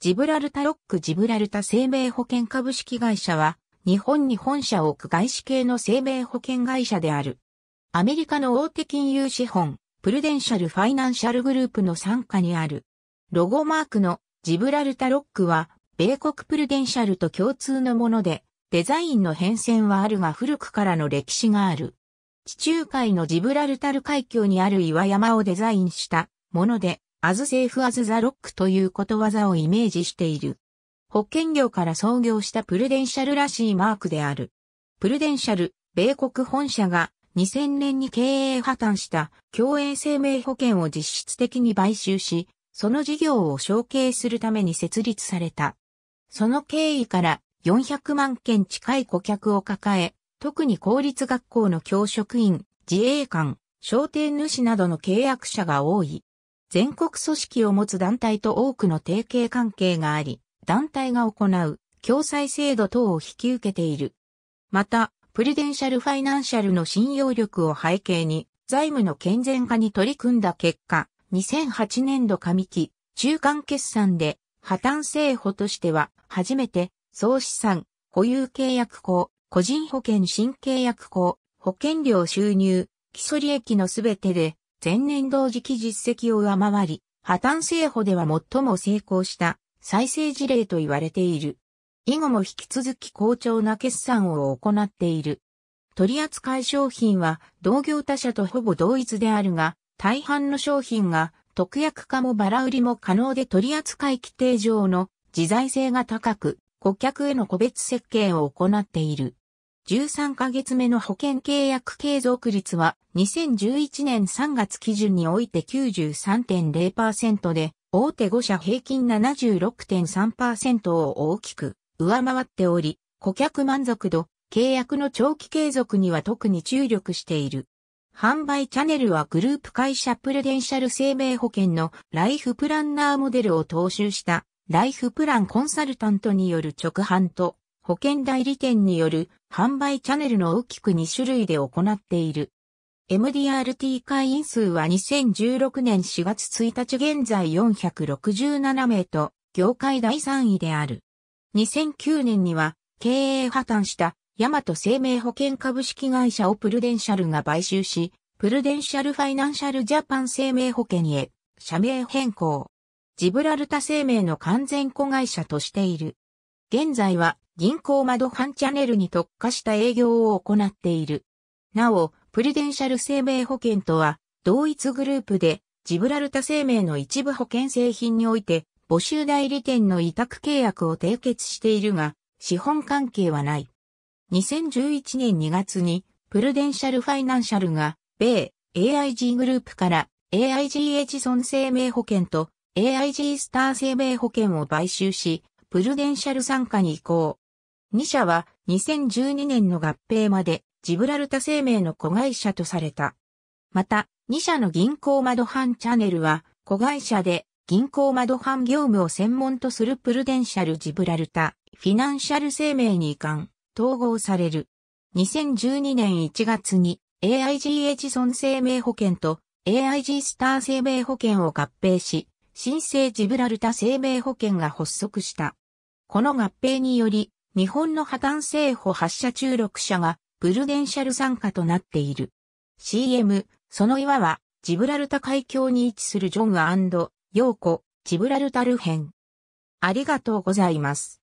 ジブラルタロックジブラルタ生命保険株式会社は、日本に本社を置く外資系の生命保険会社である。アメリカの大手金融資本、プルデンシャルファイナンシャルグループの傘下にある。ロゴマークのジブラルタロックは、米国プルデンシャルと共通のもので、デザインの変遷はあるが古くからの歴史がある。地中海のジブラルタル海峡にある岩山をデザインしたもので、アズセーフアズザロックということわざをイメージしている。保険業から創業したプルデンシャルらしいマークである。プルデンシャル、米国本社が2000年に経営破綻した共栄生命保険を実質的に買収し、その事業を承継するために設立された。その経緯から400万件近い顧客を抱え、特に公立学校の教職員、自衛官、商店主などの契約者が多い。全国組織を持つ団体と多くの提携関係があり、団体が行う共済制度等を引き受けている。また、プルデンシャルファイナンシャルの信用力を背景に、財務の健全化に取り組んだ結果、2008年度上期、中間決算で、破綻政府としては、初めて、総資産、保有契約法、個人保険新契約法、保険料収入、基礎利益のすべてで、前年同時期実績を上回り、破綻製法では最も成功した再生事例と言われている。以後も引き続き好調な決算を行っている。取扱い商品は同業他社とほぼ同一であるが、大半の商品が特約化もバラ売りも可能で取扱い規定上の自在性が高く、顧客への個別設計を行っている。13ヶ月目の保険契約継続率は2011年3月基準において93.0%で、大手5社平均76.3%を大きく上回っており、顧客満足度、契約の長期継続には特に注力している。販売チャネルはグループ会社プレデンシャル生命保険のライフプランナーモデルを踏襲したライフプランコンサルタントによる直販と保険代理店による販売チャンネルの大きく2種類で行っている。MDRT 会員数は2016年4月1日現在467名と、業界第3位である。2009年には、経営破綻した、ヤマト生命保険株式会社をプルデンシャルが買収し、プルデンシャルファイナンシャルジャパン生命保険へ、社名変更。ジブラルタ生命の完全子会社としている。現在は、銀行窓ファンチャネルに特化した営業を行っている。なお、プリデンシャル生命保険とは、同一グループで、ジブラルタ生命の一部保険製品において、募集代理店の委託契約を締結しているが、資本関係はない。2011年2月に、プルデンシャルファイナンシャルが、米 AIG グループから AIG エジソン生命保険と AIG スター生命保険を買収し、プルデンシャル参加に移行。2社は2012年の合併までジブラルタ生命の子会社とされた。また、2社の銀行窓班チャネルは子会社で銀行窓班業務を専門とするプルデンシャルジブラルタフィナンシャル生命に移管、統合される。2012年1月に AIG エジソン生命保険と AIG スター生命保険を合併し、新生ジブラルタ生命保険が発足した。この合併により、日本の破綻製法発射中6社がプルデンシャル参加となっている。CM、その岩はジブラルタ海峡に位置するジョンヨーコ、ジブラルタル編。ありがとうございます。